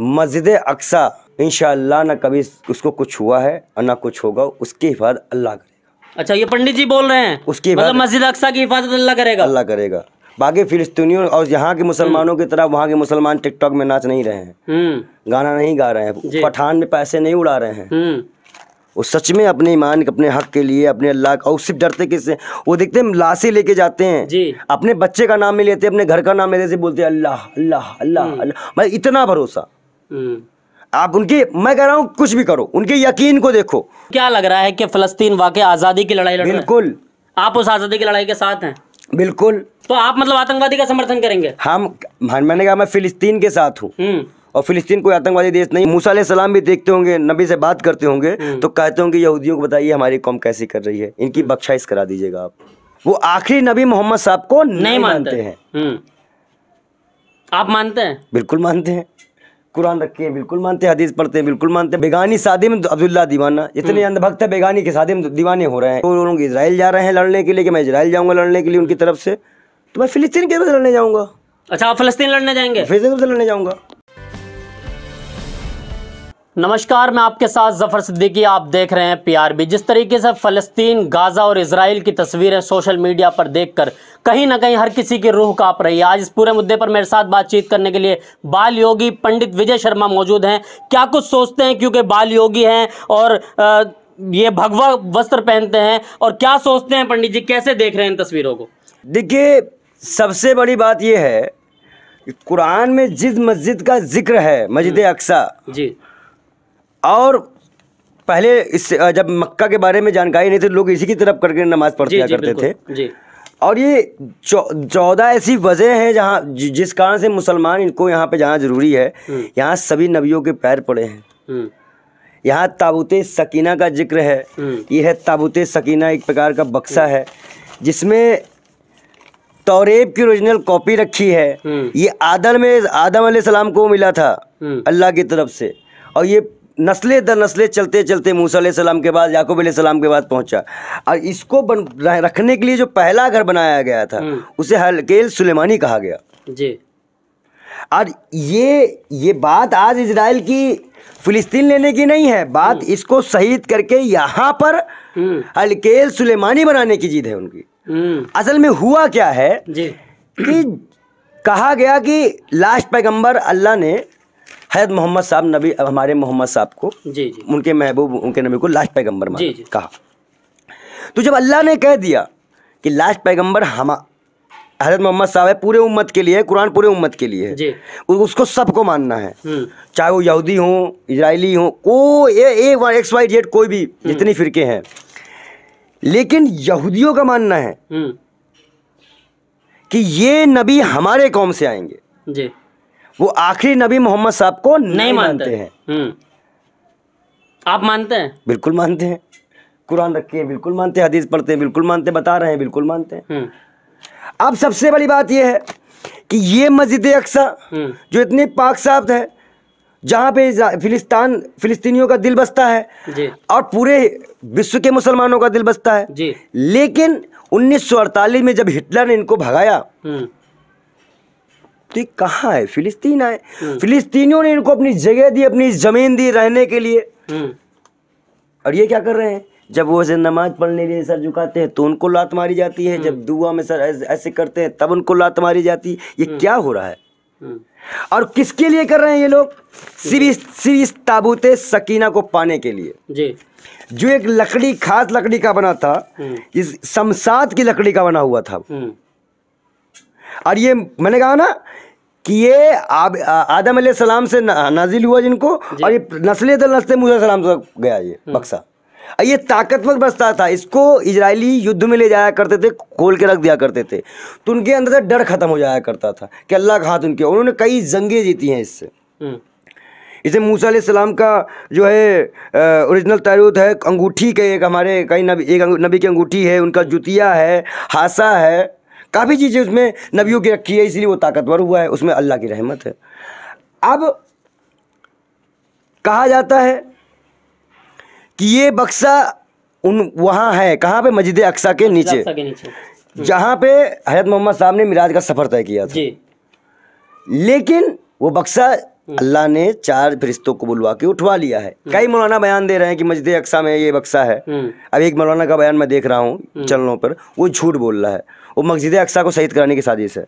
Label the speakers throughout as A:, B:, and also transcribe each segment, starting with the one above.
A: मस्जिद अक्सा इन ना कभी उसको कुछ हुआ है और ना कुछ होगा उसके बाद अल्लाह करेगा
B: अच्छा ये पंडित जी बोल रहे हैं उसके बाद मतलब मस्जिद अक्सा की हिफाजत अल्लाह करेगा
A: अल्लाह करेगा बाकी फिलिस्तीनियों और यहाँ के मुसलमानों की तरह वहाँ के मुसलमान टिकटॉक में नाच नहीं रहे हैं हम्म। गाना नहीं गा रहे हैं पठान में पैसे नहीं उड़ा रहे हैं हम्म। वो सच में अपने ईमान अपने हक के लिए अपने अल्लाह का और सिर्फ डरते किससे वो देखते हैं लाशें लेके जाते हैं जी। अपने बच्चे का नाम नहीं लेते अपने घर का नाम लेते बोलते अल्लाह अल्लाह अल्लाह हम्म। अल्लाह मतलब इतना भरोसा आप उनके मैं कह रहा हूँ कुछ भी करो उनके यकीन को देखो
B: क्या लग रहा है कि फलस्तीन वाकई आज़ादी की लड़ाई लड़ बिल्कुल आप उस आज़ादी की लड़ाई के साथ हैं बिल्कुल तो आप मतलब आतंकवादी का समर्थन करेंगे
A: हम मैंने कहा मैं फिलिस्तीन के साथ हूँ हम्म। और फिलिस्तीन कोई आतंकवादी देश नहीं मूसा सलाम भी देखते होंगे नबी से बात करते होंगे हम्म। तो कहते होंगे यहूदियों को बताइए हमारी कौम कैसी कर रही है इनकी बख्शाइश करा दीजिएगा आप वो आखिरी नबी मोहम्मद साहब को नहीं, नहीं मानते, मानते हैं हम्म। आप मानते हैं बिल्कुल मानते हैं कुरान रखे हैं बिल्कुल मानते हैं हदीस पढ़ते हैं बिल्कुल मानते हैं बेगानी शादी में तो अब्दुल्ला दीवाना इतने हम्म। अंधभक्त है बेगानी के शादी में तो दीवाने हो रहे हैं लोग इसराइल जा रहे हैं लड़ने के लिए कि मैं इसराइल जाऊँगा लड़ने के लिए उनकी तरफ से तो मैं फिलिस्तीन के लड़ने जाऊँगा अच्छा आप फलस्तीन लड़ने जाएंगे फिलिस्तीन से लड़ने जाऊँगा
B: नमस्कार मैं आपके साथ जफर सिद्दीकी आप देख रहे हैं पीआरबी जिस तरीके से फ़लस्तीन गाज़ा और इसराइल की तस्वीरें सोशल मीडिया पर देखकर कहीं ना कहीं हर किसी की रूह काँप रही है आज इस पूरे मुद्दे पर मेरे साथ बातचीत करने के लिए बाल योगी पंडित विजय शर्मा मौजूद हैं क्या कुछ सोचते हैं क्योंकि बाल योगी हैं और ये भगवा वस्त्र पहनते हैं और क्या सोचते हैं पंडित जी कैसे देख रहे हैं इन तस्वीरों को
A: देखिए सबसे बड़ी बात यह है कुरान में जिस मस्जिद का जिक्र है मस्जिद हम्म। अक्सा जी और पहले इस जब मक्का के बारे में जानकारी नहीं थी लोग इसी की तरफ करके नमाज दिया करते थे जी और ये चौदह ऐसी वजह हैं जहाँ जिस कारण से मुसलमान इनको यहाँ पे जाना जरूरी है हम्म। यहाँ सभी नबियों के पैर पड़े हैं हम्म। यहाँ ताबूत सकीना का जिक्र है हम्म। ये है ताबूत सकीना एक प्रकार का बक्सा है जिसमें तौरेब की ओरिजिनल कॉपी रखी है ये आदम में आदम सलाम को मिला था अल्लाह की तरफ से और ये नस्ले दर नस्ले चलते चलते मूसा सलाम के बाद याकूब सलाम के बाद पहुंचा और इसको बन रखने के लिए जो पहला घर बनाया गया था हम्म। उसे हलकेल सुलेमानी कहा गया जी और ये ये बात आज इसराइल की फिलिस्तीन लेने की नहीं है बात हम्म। इसको शहीद करके यहाँ पर हम्म। हलकेल सुलेमानी बनाने की जीत है उनकी असल में हुआ क्या है कि कहा गया कि लास्ट पैगंबर अल्लाह ने हैद मोहम्मद साहब नबी हमारे मोहम्मद साहब को जी जी उनके महबूब उनके नबी को लास्ट पैगम्बर कहा तो जब अल्लाह ने कह दिया कि लास्ट पैगम्बर हम हजरत मोहम्मद साहब है पूरे उम्मत के लिए कुरान पूरे उम्मत के लिए जी। उसको सबको मानना है हम्म। चाहे वो यहूदी हो इजरायली हो को ए एक्स वाई जेड कोई भी हम्म। जितनी फिरके हैं लेकिन यहूदियों का मानना है हम्म। कि ये नबी हमारे कौम से आएंगे जी वो आखिरी नबी मोहम्मद साहब को नहीं, नहीं मानते हैं
B: हम्म। आप मानते हैं
A: बिल्कुल मानते हैं कुरान रखे हैं बिल्कुल मानते हैं हदीस पढ़ते हैं बिल्कुल मानते हैं बता रहे हैं बिल्कुल मानते हैं हम्म। अब सबसे बड़ी बात यह है कि ये मस्जिद अक्सा हम्म। जो इतने पाक साफ है जहाँ पे फिलिस्तान फिलिस्तीनियों का दिल बसता है जी। और पूरे विश्व के मुसलमानों का दिल बसता है जी। लेकिन 1948 में जब हिटलर ने इनको भगाया तो कहाँ है फिलिस्तीन आए हम्म। फिलिस्तीनियों ने इनको अपनी जगह दी अपनी जमीन दी रहने के लिए हम्म। और ये क्या कर रहे हैं जब वो ऐसे नमाज पढ़ने लिए सर झुकाते हैं तो उनको लात मारी जाती है जब हम्म। दुआ में सर ऐसे करते हैं तब उनको लात मारी जाती है ये क्या हो रहा है और किसके लिए कर रहे हैं ये लोग ताबूते सकीना को पाने के लिए जी जो एक लकड़ी खास लकड़ी का बना था इस शमसाद की लकड़ी का बना हुआ था और ये मैंने कहा ना कि ये आब आदम सलाम से ना, नाजिल हुआ जिनको और ये नस्ले दल नस्ल सलाम से गया ये हम्म। बक्सा ये ताकतवर बस्ता था इसको इजरायली युद्ध में ले जाया करते थे खोल के रख दिया करते थे तो उनके अंदर से डर खत्म हो जाया करता था कि अल्लाह का हाथ उनके उन्होंने कई जंगे जीती हैं इससे हम्म। इसे मूसा सलाम का जो है ओरिजिनल तारूद है अंगूठी के एक हमारे कई नबी एक नबी की अंगूठी है उनका जुतिया है हासा है काफ़ी चीज़ें उसमें नबियों की रखी है इसलिए वो ताकतवर हुआ है उसमें अल्लाह की रहमत है अब कहा जाता है कि ये बक्सा उन वहाँ है कहाँ पे मस्जिद अक्सा के नीचे,
B: नीचे। हम्म।
A: जहाँ पे हजरत मोहम्मद साहब ने मिराज का सफ़र तय किया था लेकिन वो बक्सा हम्म। अल्लाह ने चार फरिश्तों को बुलवा के उठवा लिया है हम्म। कई मौलाना बयान दे रहे हैं कि मस्जिद अक्सा में ये बक्सा है हम्म। अब एक मौलाना का बयान मैं देख रहा हूँ चलनों पर वो झूठ बोल रहा है वो मस्जिद अक्सा को शहीद कराने की साजिश है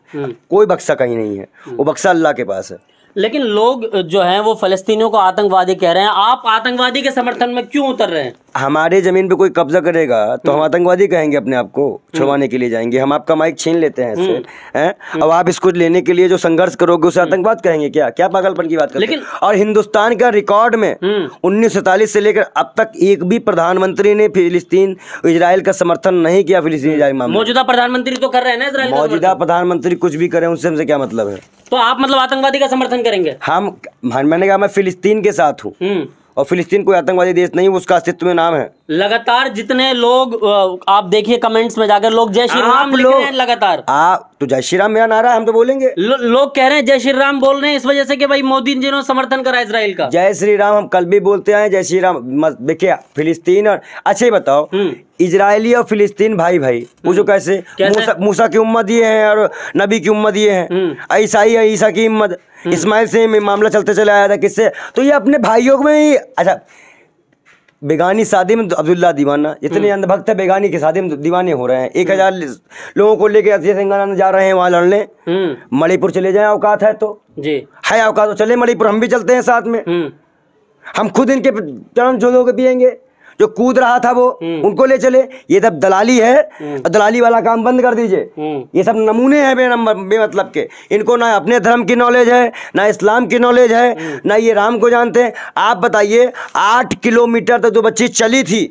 A: कोई बक्सा कहीं नहीं है वो बक्सा अल्लाह के पास है
B: लेकिन लोग जो हैं वो फलस्तीनियों को आतंकवादी कह रहे हैं आप आतंकवादी के समर्थन में क्यों उतर रहे हैं
A: हमारे ज़मीन पे कोई कब्जा करेगा तो हम हम्म। आतंकवादी कहेंगे अपने आप को हम्म। छुड़वाने के लिए जाएंगे हम आपका माइक छीन लेते हैं इससे हम्म। हैं अब आप इसको लेने के लिए जो संघर्ष करोगे उसे आतंकवाद कहेंगे क्या क्या पागलपन की बात करते लेकिन और हिंदुस्तान का रिकॉर्ड में उन्नीस से लेकर अब तक एक भी प्रधानमंत्री ने फिलिस्तीन इसराइल का समर्थन नहीं किया फिलिस्तीन
B: मौजूदा प्रधानमंत्री तो कर रहे हैं ना मौजूदा
A: प्रधानमंत्री कुछ भी करे उनसे हमसे क्या मतलब है
B: तो आप मतलब आतंकवादी का समर्थन करेंगे
A: हम मैंने कहा मैं फिलिस्तीन के साथ हूँ और फिलिस्तीन कोई आतंकवादी देश नहीं उसका अस्तित्व में नाम है
B: लगातार जितने लोग आप देखिए कमेंट्स में जाकर लोग जय श्री राम लिख रहे हैं लगातार
A: आप तो जय श्री राम मेरा नारा हम तो बोलेंगे लो,
B: लोग कह रहे हैं जय श्री राम बोल रहे हैं इस वजह से कि भाई मोदी जी ने समर्थन करा इसराइल का
A: जय श्री राम हम कल भी बोलते हैं जय श्री राम देखिए फिलिस्तीन और अच्छा ही बताओ हम्म। इजरायली और फिलिस्तीन भाई भाई वो जो हम्म। कैसे, मूसा, की उम्मत ये है और नबी की उम्मत ये है ईसाई हम्म। ईसा की उम्मत इस्माइल से मामला चलते चले आया था किससे तो ये अपने भाइयों में ही अच्छा बेगानी शादी में तो अब्दुल्ला दीवाना इतने हम्म। अंधभक्त है बेगानी की शादी में तो दीवाने हो रहे हैं एक हम्म। हजार लोगों को लेके अजय सिंगानंद जा रहे हैं वहां लड़ने हम्म। मणिपुर चले जाए औकात है तो जी है औकात तो चले मणिपुर हम भी चलते हैं साथ में हम खुद इनके चरण जोड़ों के पियेंगे जो कूद रहा था वो हम्म। उनको ले चले ये सब दलाली है हम्म। दलाली वाला काम बंद कर दीजिए हम्म। ये सब नमूने हैं मतलब के इनको ना अपने धर्म की नॉलेज है ना इस्लाम की नॉलेज है ना ये राम को जानते हैं आप बताइए आठ किलोमीटर तक जो बच्ची चली थी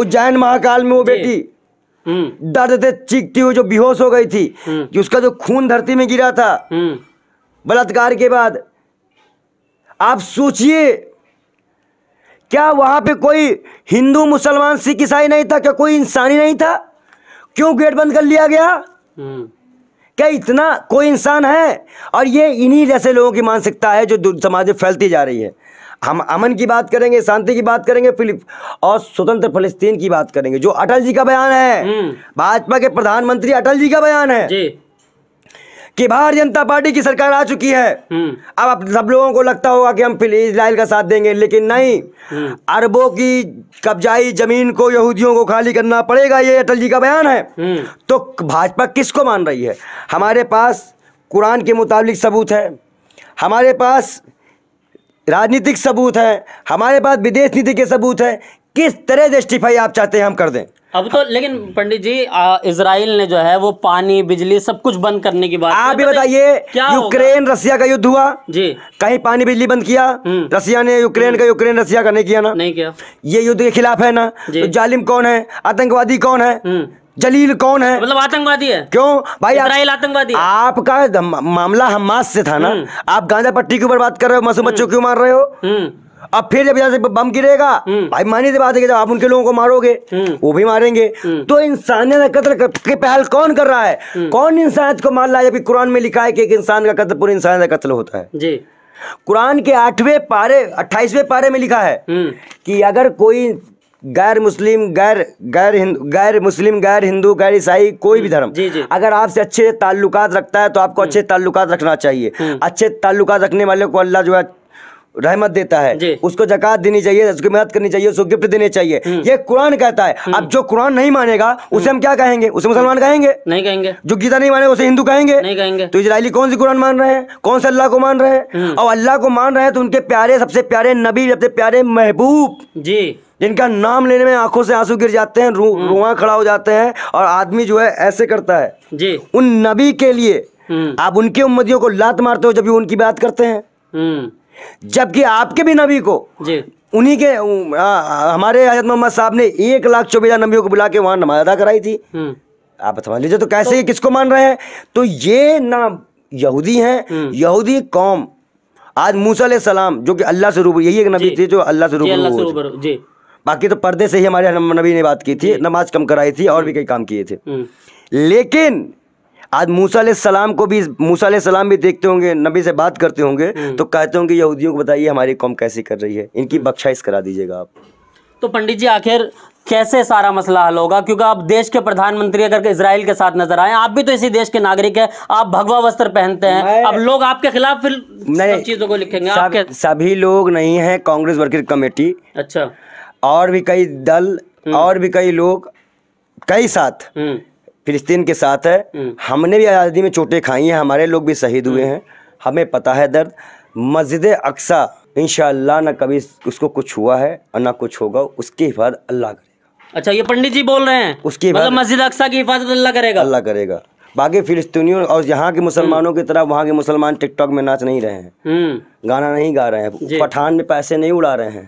A: उज्जैन महाकाल में वो बेटी दर्द से चीखती हुई जो बेहोश हो गई थी कि उसका जो खून धरती में गिरा था बलात्कार के बाद आप सोचिए क्या वहाँ पे कोई हिंदू मुसलमान सिख ईसाई नहीं था क्या कोई इंसानी नहीं था क्यों गेट बंद कर लिया गया हम्म। क्या इतना कोई इंसान है और ये इन्हीं जैसे लोगों की मानसिकता है जो समाज में फैलती जा रही है हम अमन की बात करेंगे शांति की बात करेंगे फिलिप और स्वतंत्र फलस्तीन की बात करेंगे जो अटल जी का बयान है हम्म। भाजपा के प्रधानमंत्री अटल जी का बयान है जी। कि बाहर जनता पार्टी की सरकार आ चुकी है हम्म। अब आप सब लोगों को लगता होगा कि हम इसराइल का साथ देंगे लेकिन नहीं हम्म। अरबों की कब्जाई जमीन को यहूदियों को खाली करना पड़ेगा ये अटल जी का बयान है हम्म। तो भाजपा किसको मान रही है हमारे पास कुरान के मुताबिक सबूत है हमारे पास राजनीतिक सबूत है हमारे पास विदेश नीति के सबूत है किस तरह जस्टिफाई आप चाहते हैं हम कर दें
B: अब तो लेकिन पंडित जी इसराइल ने जो है वो पानी बिजली सब कुछ बंद करने की बात आप भी बताइए यूक्रेन
A: रसिया का युद्ध हुआ जी कहीं पानी बिजली बंद किया हम्म। रसिया ने यूक्रेन का यूक्रेन रसिया का नहीं किया ना नहीं किया ये युद्ध के खिलाफ है ना तो जालिम कौन है आतंकवादी कौन है हम्म। जलील कौन है मतलब आतंकवादी है क्यों भाई इसराइल आतंकवादी आपका मामला हमास से था ना हम्म। आप गांजा पट्टी के ऊपर बात कर रहे हो मासूम बच्चों क्यों मार रहे हो अब फिर जब यहाँ से बम गिरेगा हम्म। भाई मानी से बात है कि जब आप उनके लोगों को मारोगे हम्म। वो भी मारेंगे हम्म। तो इंसानियत का कत्ल के पहल कौन कर रहा है कौन इंसानियत को मार रहा है जबकि कुरान में लिखा है कि एक इंसान का कत्ल पूरे इंसान का कत्ल होता है जी कुरान के आठवें पारे अट्ठाईसवें पारे में लिखा है कि अगर कोई गैर मुस्लिम गैर गैर हिंदू गैर मुस्लिम गैर हिंदू गैर ईसाई कोई भी धर्म जी जी अगर आपसे अच्छे ताल्लुकात रखता है तो आपको अच्छे ताल्लुकात रखना चाहिए अच्छे ताल्लुकात रखने वाले को अल्लाह जो है रहमत देता है उसको जक़ात देनी चाहिए उसको मेहनत करनी चाहिए उसको गिफ्ट देने चाहिए हम्म। ये कुरान कहता है हम्म। अब जो कुरान नहीं मानेगा उसे हम क्या कहेंगे उसे मुसलमान कहेंगे नहीं कहेंगे जो गीता नहीं मानेगा उसे हिंदू कहेंगे नहीं कहेंगे तो इसराइली कौन सी कुरान मान रहे हैं कौन से अल्लाह को मान रहे हैं हम्म। और अल्लाह को मान रहे हैं तो उनके प्यारे सबसे प्यारे नबी सबसे प्यारे महबूब जी जिनका नाम लेने में आंखों से आंसू गिर जाते हैं रुआ खड़ा हो जाते हैं और आदमी जो है ऐसे करता है जी उन नबी के लिए आप उनके उम्मदियों को लात मारते हो जब भी उनकी बात करते हैं जबकि आपके भी नबी को जी उन्हीं के आ, हमारे हजरत मोहम्मद साहब ने एक लाख चौबीस नबियों को बुला के वहां नमाज अदा कराई थी हम्म। आप समझ लीजिए तो कैसे तो, ये किसको मान रहे हैं तो ये ना यहूदी हैं हम्म। यहूदी कौम आज मूसा सलाम जो कि अल्लाह से रूबरू यही एक नबी थे जो अल्लाह से रूबरू जी बाकी तो पर्दे से ही हमारे नबी ने बात की थी नमाज कम कराई थी और भी हम्म। कई काम किए थे लेकिन आज मूसा सलाम को भी मूसा सलाम भी देखते होंगे नबी से बात करते होंगे हम्म। तो कहते होंगे यहूदियों को बताइए हमारी कौम कैसी कर रही है इनकी हम्म। बख्शाइश करा दीजिएगा आप
B: तो पंडित जी आखिर कैसे सारा मसला हल होगा क्योंकि आप देश के प्रधानमंत्री अगर इसराइल के साथ नजर आए आप भी तो इसी देश के नागरिक है आप भगवा वस्त्र पहनते हैं अब लोग आपके खिलाफ फिर नहीं चीजों को लिखेंगे सब, आपके
A: सभी लोग नहीं है कांग्रेस वर्किंग कमेटी अच्छा और भी कई दल हम्म। और भी कई लोग कई साथ फिलिस्तीन के साथ है हम्म। हमने भी आज़ादी में चोटें खाई हैं हमारे लोग भी शहीद हुए हम्म। हैं हमें पता है दर्द मस्जिद अक्सा इन ना कभी उसको कुछ हुआ है और ना कुछ होगा उसकी हिफाजत अल्लाह करेगा
B: अच्छा ये पंडित जी बोल रहे हैं उसकी मतलब मस्जिद अक्सा की हिफाजत अल्लाह करेगा अल्लाह
A: करेगा बाकी फिलिस्तीनियों और यहाँ के मुसलमानों हम्म। की तरह वहाँ के मुसलमान टिकटॉक में नाच नहीं रहे हैं गाना नहीं गा रहे हैं पठान में पैसे नहीं उड़ा रहे हैं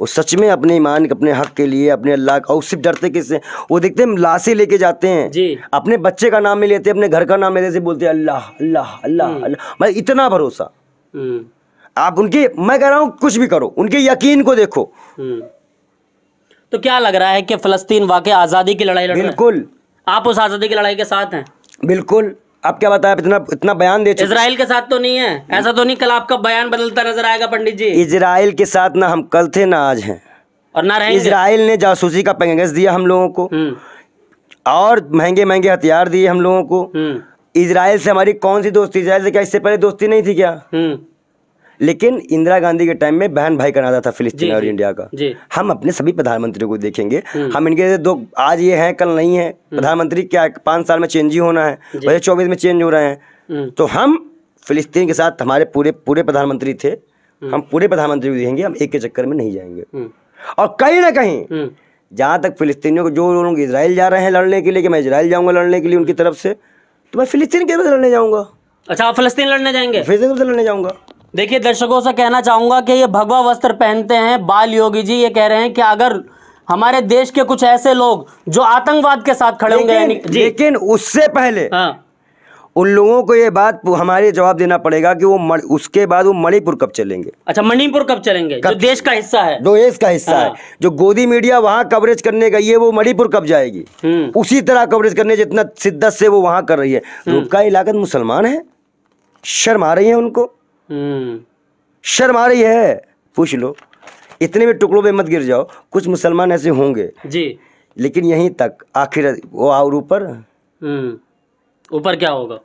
A: वो सच में अपने ईमान अपने हक के लिए अपने अल्लाह का सिर्फ डरते किससे वो देखते हैं लाशें लेके जाते हैं जी अपने बच्चे का नाम में लेते अपने घर का नाम लेते बोलते अल्लाह अल्लाह अल्लाह हम्म। अल्लाह मतलब इतना भरोसा हम्म। आप उनके मैं कह रहा हूँ कुछ भी करो उनके यकीन को देखो हम्म।
B: तो क्या लग रहा है कि फलस्तीन वाकई आज़ादी की लड़ाई बिल्कुल आप उस आज़ादी की लड़ाई के साथ हैं
A: बिल्कुल आप क्या बताया इतना इतना बयान दे इसराइल
B: के साथ तो नहीं है ऐसा तो नहीं कल आपका बयान बदलता नजर आएगा पंडित जी इसराइल
A: के साथ ना हम कल थे ना आज हैं और ना इसराइल ने जासूसी का पैंगस दिया हम लोगों को हम्म। और महंगे महंगे हथियार दिए हम लोगों को हम्म। इसराइल से हमारी कौन सी दोस्ती इसराइल से क्या इससे पहले दोस्ती नहीं थी क्या हम्म। लेकिन इंदिरा गांधी के टाइम में बहन भाई का नाता था फिलिस्तीन और इंडिया का हम अपने सभी प्रधानमंत्री को देखेंगे हम्म। हम इनके दो आज ये हैं कल नहीं है हम्म। प्रधानमंत्री क्या पांच साल में चेंज ही होना है वजह चौबीस में चेंज हो रहे हैं हम्म। तो हम फिलिस्तीन के साथ हमारे पूरे पूरे प्रधानमंत्री थे हम पूरे प्रधानमंत्री को देखेंगे हम एक के चक्कर में नहीं जाएंगे और कहीं ना कहीं जहां तक फिलिस्तीनियों को जो लोग इसराइल जा रहे हैं लड़ने के लिए कि मैं इसराइल जाऊंगा लड़ने के लिए उनकी तरफ से तो मैं फिलिस्तीन के लड़ने जाऊंगा अच्छा आप फलस्तीन
B: लड़ने जाएंगे फिलिस्तीन से लड़ने जाऊंगा देखिए दर्शकों से कहना चाहूंगा कि ये भगवा वस्त्र पहनते हैं बाल योगी जी ये कह रहे हैं कि अगर हमारे देश के कुछ ऐसे लोग जो आतंकवाद के साथ खड़े होंगे लेकिन उससे पहले हाँ
A: उन लोगों को ये बात हमारे जवाब देना पड़ेगा कि वो मण, उसके बाद वो मणिपुर कब चलेंगे अच्छा मणिपुर कब चलेंगे कब जो देश का हिस्सा है जो देश का हिस्सा हाँ। है जो गोदी मीडिया वहाँ कवरेज करने गई है वो मणिपुर कब जाएगी हम्म। उसी तरह कवरेज करने जितना शिद्दत से वो वहाँ कर रही है हम्म। रूप का इलाकत मुसलमान है शर्म आ रही है उनको हम्म। शर्म आ रही है पूछ लो इतने भी टुकड़ों में मत गिर जाओ कुछ मुसलमान ऐसे होंगे जी लेकिन यहीं तक आखिर वो और ऊपर
B: हम्म। ऊपर क्या होगा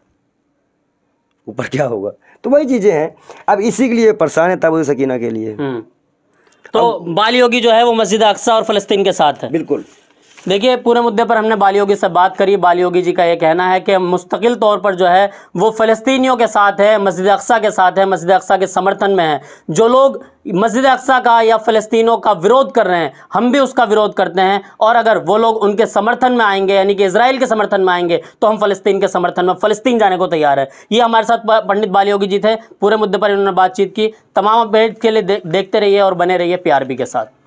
A: ऊपर क्या होगा तो वही चीजें हैं अब इसी के लिए परेशान है तब सकीना के लिए हम्म।
B: तो बाली होगी जो है वो मस्जिद अक्सा और फलस्तीन के साथ है बिल्कुल देखिए पूरे मुद्दे पर हमने बालियोगी योगी से बात करी बालियोगी योगी जी का ये कहना है कि मुस्तकिल तौर पर जो है वो फ़लस्तीनियों के साथ है मस्जिद अक्सा के साथ है मस्जिद अक्सा के समर्थन में है जो लोग मस्जिद अक्सा का या फ़लस्तीनों का विरोध कर रहे हैं हम भी उसका विरोध करते हैं और अगर वो लोग उनके समर्थन में आएंगे यानी कि इसराइल के समर्थन में आएंगे तो हम फ़लस्तीन के समर्थन में फ़लस्तीन जाने को तैयार है ये हमारे साथ पंडित बालियोगी योगी जी थे पूरे मुद्दे पर इन्होंने बातचीत की तमाम अपडेट के लिए देखते रहिए और बने रहिए पी के साथ